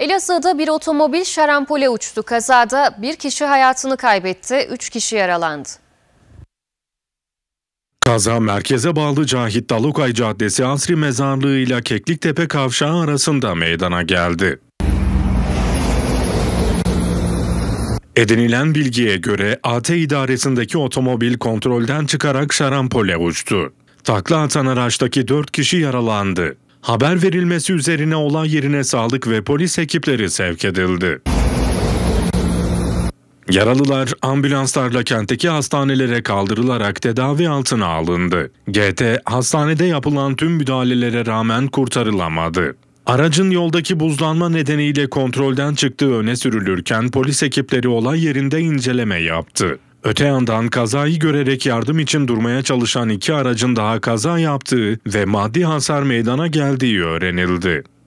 Elazığ'da bir otomobil şarampole uçtu. Kazada bir kişi hayatını kaybetti, üç kişi yaralandı. Kaza merkeze bağlı Cahit Dalukay Caddesi Asri Mezarlığı ile Kekliktepe Kavşağı arasında meydana geldi. Edinilen bilgiye göre AT idaresindeki otomobil kontrolden çıkarak şarampole uçtu. Takla atan araçtaki 4 kişi yaralandı. Haber verilmesi üzerine olay yerine sağlık ve polis ekipleri sevk edildi. Yaralılar ambulanslarla kentteki hastanelere kaldırılarak tedavi altına alındı. GT hastanede yapılan tüm müdahalelere rağmen kurtarılamadı. Aracın yoldaki buzlanma nedeniyle kontrolden çıktığı öne sürülürken polis ekipleri olay yerinde inceleme yaptı. Öte yandan kazayı görerek yardım için durmaya çalışan iki aracın daha kaza yaptığı ve maddi hasar meydana geldiği öğrenildi.